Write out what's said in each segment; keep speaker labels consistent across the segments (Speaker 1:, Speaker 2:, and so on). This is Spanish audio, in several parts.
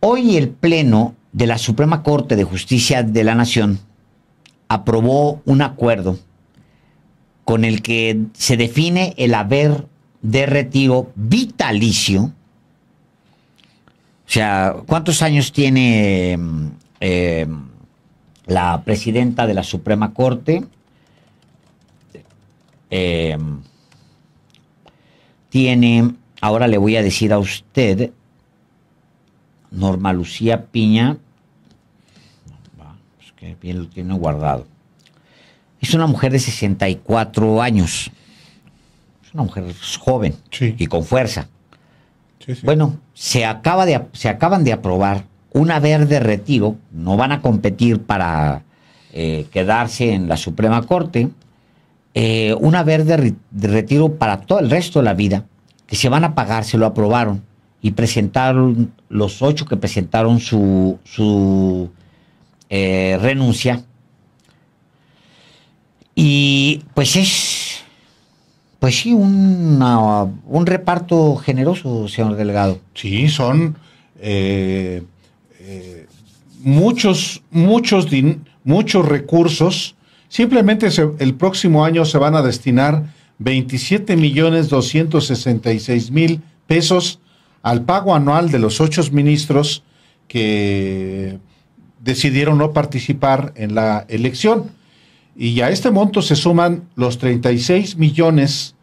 Speaker 1: Hoy el Pleno de la Suprema Corte de Justicia de la Nación aprobó un acuerdo con el que se define el haber de retiro vitalicio. O sea, ¿cuántos años tiene mm, em, la presidenta de la Suprema Corte? Em, tiene, ahora le voy a decir a usted, Norma Lucía Piña, pues, que tiene guardado. Es una mujer de 64 años. Es una mujer joven y con fuerza. Bueno, se, acaba de, se acaban de aprobar una de retiro. No van a competir para eh, quedarse en la Suprema Corte. Eh, una de retiro para todo el resto de la vida, que se van a pagar, se lo aprobaron y presentaron, los ocho que presentaron su, su eh, renuncia. Y pues es, pues sí,
Speaker 2: un reparto generoso, señor delegado. Sí, son eh, eh, muchos, muchos, muchos recursos. Simplemente el próximo año se van a destinar 27.266.000 millones mil pesos al pago anual de los ocho ministros que decidieron no participar en la elección. Y a este monto se suman los 36 millones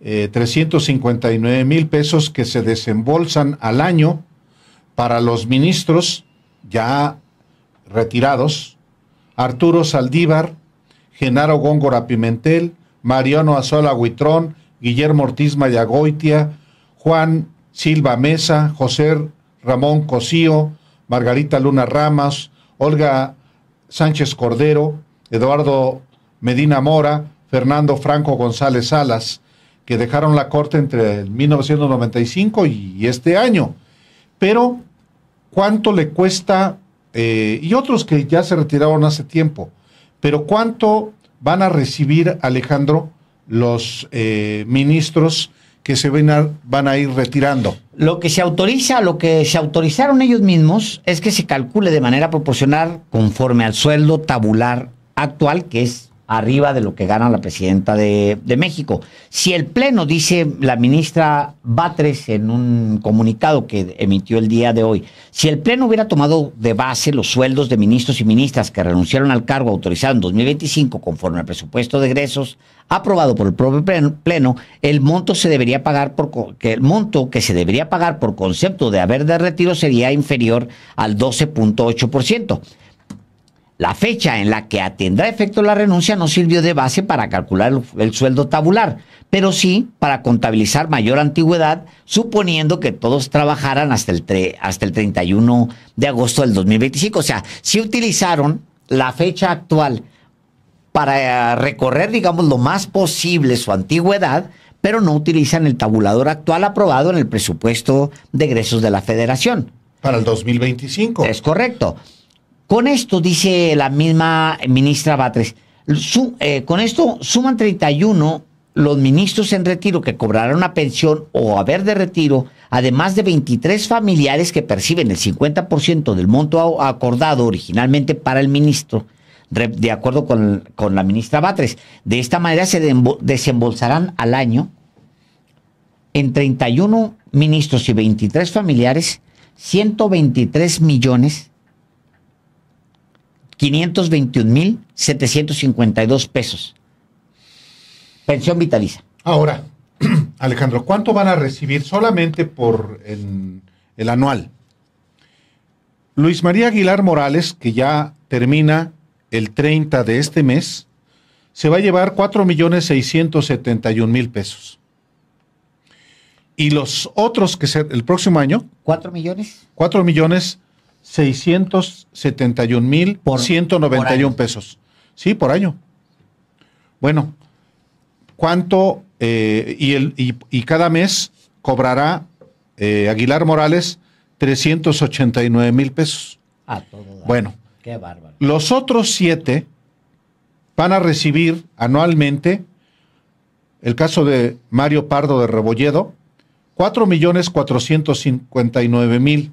Speaker 2: eh, mil pesos que se desembolsan al año para los ministros ya retirados, Arturo Saldívar, Genaro Góngora Pimentel, Mariano Azola Huitrón, Guillermo Ortiz Mayagoitia, Juan Silva Mesa, José Ramón Cosío, Margarita Luna Ramas, Olga Sánchez Cordero, Eduardo Medina Mora, Fernando Franco González Salas, que dejaron la corte entre 1995 y este año. Pero, ¿cuánto le cuesta? Eh, y otros que ya se retiraron hace tiempo, pero ¿cuánto van a recibir, Alejandro, los eh, ministros que se van a, van a ir retirando. Lo que se autoriza, lo que se autorizaron
Speaker 1: ellos mismos es que se calcule de manera proporcional conforme al sueldo tabular actual, que es arriba de lo que gana la presidenta de, México. Si el Pleno, dice la ministra Batres en un comunicado que emitió el día de hoy, si el Pleno hubiera tomado de base los sueldos de ministros y ministras que renunciaron al cargo autorizado en 2025 conforme al presupuesto de egresos aprobado por el propio Pleno, el monto, se debería pagar por, que el monto que se debería pagar por concepto de haber de retiro sería inferior al 12.8%. La fecha en la que tendrá efecto la renuncia no sirvió de base para calcular el, sueldo tabular, pero sí para contabilizar mayor antigüedad, suponiendo que todos trabajaran hasta el, hasta el 31 de agosto del 2025. O sea, si utilizaron la fecha actual para eh, recorrer, digamos, lo más posible su antigüedad, pero no utilizan el tabulador actual aprobado en el presupuesto de egresos de la federación. Para el
Speaker 2: 2025. Es correcto.
Speaker 1: Con esto, dice la misma ministra Batres, eh, con esto suman 31 los ministros en retiro que cobrarán una pensión o haber de retiro, además de 23 familiares que perciben el 50% del monto acordado originalmente para el ministro, de acuerdo con, con la ministra Batres. De esta manera se desembolsarán al año en 31 ministros y 23 familiares 123 millones 521.752 pesos. Pensión vitaliza.
Speaker 2: Ahora, Alejandro, ¿cuánto van a recibir solamente por el, anual? Luis María Aguilar Morales, que ya termina el 30 de este mes, se va a llevar 4.671.000 pesos. Y los otros que se, el próximo año. 4 millones? Cuatro millones 671 mil por 191 pesos. Sí, por año. Bueno, ¿cuánto? Eh, y, el, y, cada mes cobrará eh, Aguilar Morales 389 mil pesos.
Speaker 1: a todo Bueno.
Speaker 2: Los otros siete van a recibir anualmente, el caso de Mario Pardo de Rebolledo, 4 millones 459 mil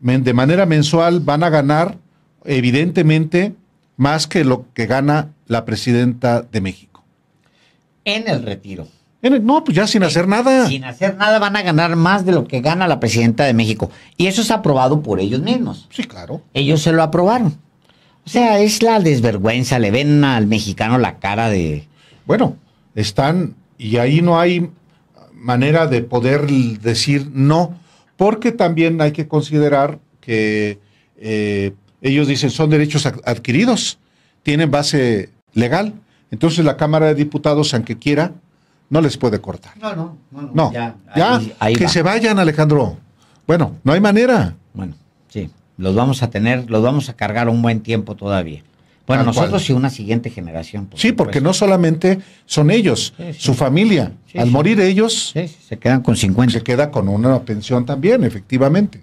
Speaker 2: de manera mensual van a ganar evidentemente más que lo que gana la presidenta de México.
Speaker 1: En el retiro.
Speaker 2: no, pues ya sin hacer eh,
Speaker 1: nada. Sin hacer nada van a ganar más de lo que gana la presidenta de México. Y eso es aprobado por ellos mismos. Sí, claro. Ellos se lo aprobaron. O sea, es la desvergüenza, le ven al
Speaker 2: mexicano la cara de... Bueno, están, y ahí no hay manera de poder decir no porque también hay que considerar que eh, ellos dicen son derechos adquiridos, tienen base legal. Entonces la Cámara de Diputados, aunque quiera, no les puede cortar.
Speaker 1: No, no, no. Ya, que se
Speaker 2: vayan, Alejandro. Bueno, no hay manera. Bueno, sí,
Speaker 1: los vamos a tener, los vamos a cargar un buen tiempo todavía. Bueno, nosotros y
Speaker 2: una siguiente generación. sí, porque no solamente son ellos, su familia. Al morir ellos, se quedan con 50. Se queda con una pensión también, efectivamente.